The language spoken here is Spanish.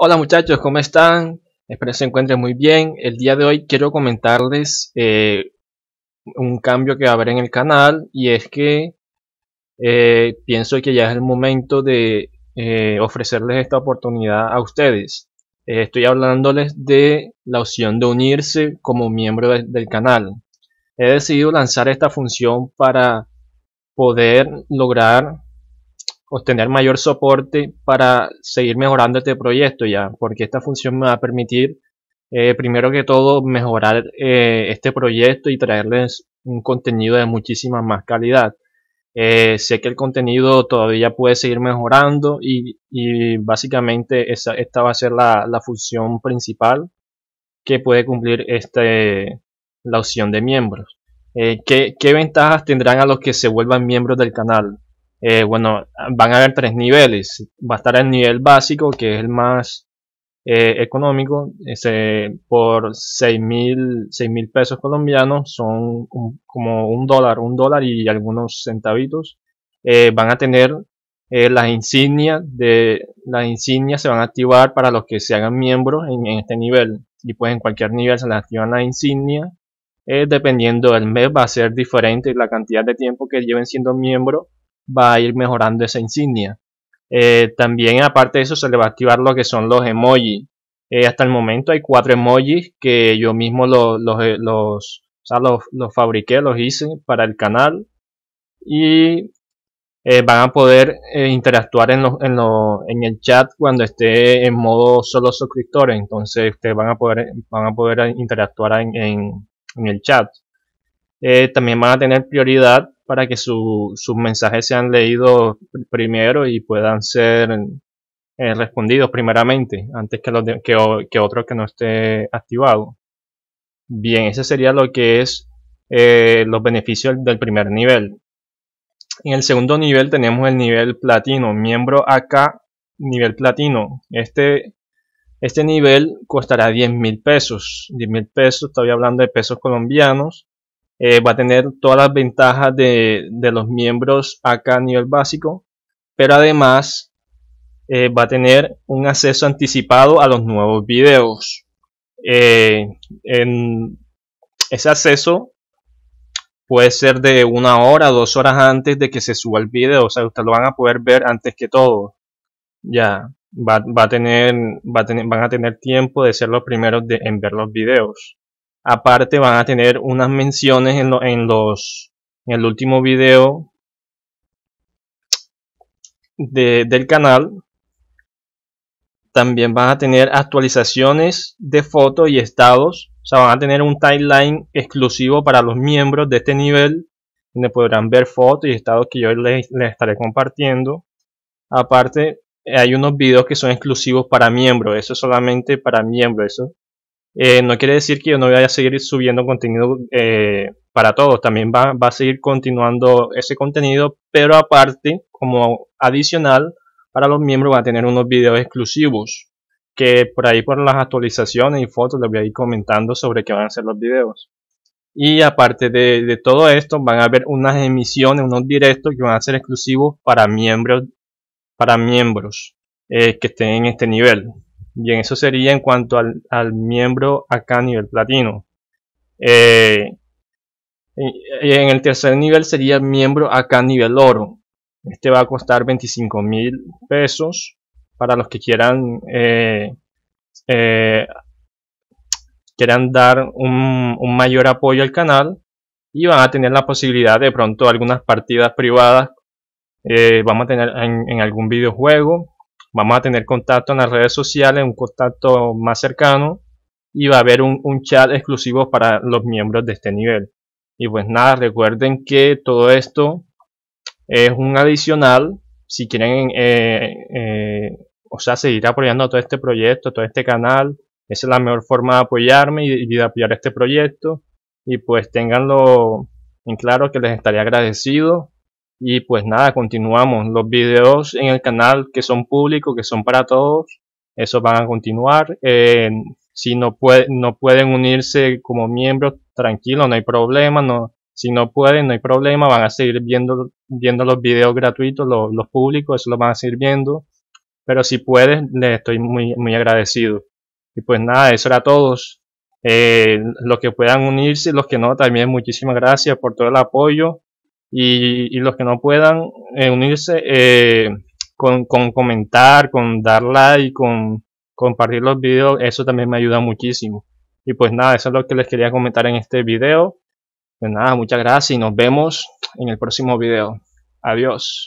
Hola muchachos, ¿cómo están? Espero se encuentren muy bien. El día de hoy quiero comentarles eh, un cambio que va a haber en el canal y es que eh, pienso que ya es el momento de eh, ofrecerles esta oportunidad a ustedes. estoy hablándoles de la opción de unirse como miembro del canal. He decidido lanzar esta función para poder lograr obtener mayor soporte para seguir mejorando este proyecto ya, porque esta función me va a permitir, eh, primero que todo, mejorar eh, este proyecto y traerles un contenido de muchísima más calidad. Eh, sé que el contenido todavía puede seguir mejorando y, básicamente esta va a ser la, función principal que puede cumplir este, la opción de miembros. ¿Qué ventajas tendrán a los que se vuelvan miembros del canal? Eh, bueno, van a haber tres niveles. Va a estar el nivel básico, que es el más eh, económico, por 6 mil pesos colombianos, son como un dólar, un dólar y algunos centavitos. Eh, van a tener las insignias de las insignias se van a activar para los que se hagan miembros en, este nivel y pues en cualquier nivel se les activan las insignias dependiendo del mes va a ser diferente la cantidad de tiempo que lleven siendo miembro va a ir mejorando esa insignia. Eh, también aparte de eso se le va a activar lo que son los emojis. Eh, hasta el momento hay cuatro emojis que yo mismo los, eh, los, los, los, fabriqué, los hice para el canal. Y van a poder interactuar en, el chat cuando esté en modo solo suscriptores. Entonces ustedes van a poder, van a poder interactuar en el chat. Eh, también van a tener prioridad para que sus mensajes sean leídos primero y puedan ser eh, respondidos primeramente antes que, los que, otro que no esté activado. Bien, ese sería lo que es eh, los beneficios del primer nivel. En el segundo nivel tenemos el nivel platino, miembro acá, nivel platino. Este, este nivel costará 10 mil pesos. 10 mil pesos, estoy hablando de pesos colombianos eh, va a tener todas las ventajas de, de, los miembros acá a nivel básico, pero además eh, va a tener un acceso anticipado a los nuevos videos. Eh, en ese acceso puede ser de una hora, dos horas antes de que se suba el video, o sea, ustedes lo van a poder ver antes que todo. Ya, va, va a tener, va van a tener tiempo de ser los primeros de, en ver los videos. Aparte van a tener unas menciones en, en los en el último video de, del canal. También van a tener actualizaciones de fotos y estados. O sea, van a tener un timeline exclusivo para los miembros de este nivel. Donde podrán ver fotos y estados que yo les, les estaré compartiendo. Aparte, hay unos videos que son exclusivos para miembros. Eso es solamente para miembros. Eso eh, no quiere decir que yo no vaya a seguir subiendo contenido eh, para todos. También va, a seguir continuando ese contenido, pero aparte, como adicional, para los miembros va a tener unos videos exclusivos que por ahí por las actualizaciones y fotos les voy a ir comentando sobre qué van a ser los videos. Y aparte de, todo esto, van a haber unas emisiones, unos directos que van a ser exclusivos para miembros, para miembros eh, que estén en este nivel y en eso sería en cuanto al, miembro acá a nivel platino. Eh, en el tercer nivel sería miembro acá a nivel oro. Este va a costar 25 mil pesos para los que quieran eh, eh, quieran dar un, mayor apoyo al canal y van a tener la posibilidad de pronto algunas partidas privadas vamos a tener en, algún videojuego vamos a tener contacto en las redes sociales, un contacto más cercano y va a haber un, chat exclusivo para los miembros de este nivel. Y pues nada, recuerden que todo esto es un adicional. Si quieren, eh, eh, o sea, seguir apoyando todo este proyecto, todo este canal, esa es la mejor forma de apoyarme y, de apoyar este proyecto. Y pues tenganlo en claro que les estaré agradecido y pues nada, continuamos. Los videos en el canal que son públicos, que son para todos, esos van a continuar. Eh, si no, no pueden unirse como miembros, tranquilo, no hay problema. No, si no pueden, no hay problema. Van a seguir viendo, viendo los videos gratuitos, los, públicos, eso lo van a seguir viendo. Pero si pueden les estoy muy, muy agradecido. Y pues nada, eso era todos. Eh, los que puedan unirse, los que no, también muchísimas gracias por todo el apoyo y, los que no puedan eh, unirse eh, con, con, comentar, con dar like, con compartir los videos, eso también me ayuda muchísimo. Y pues nada, eso es lo que les quería comentar en este video. Pues nada, muchas gracias y nos vemos en el próximo video. Adiós.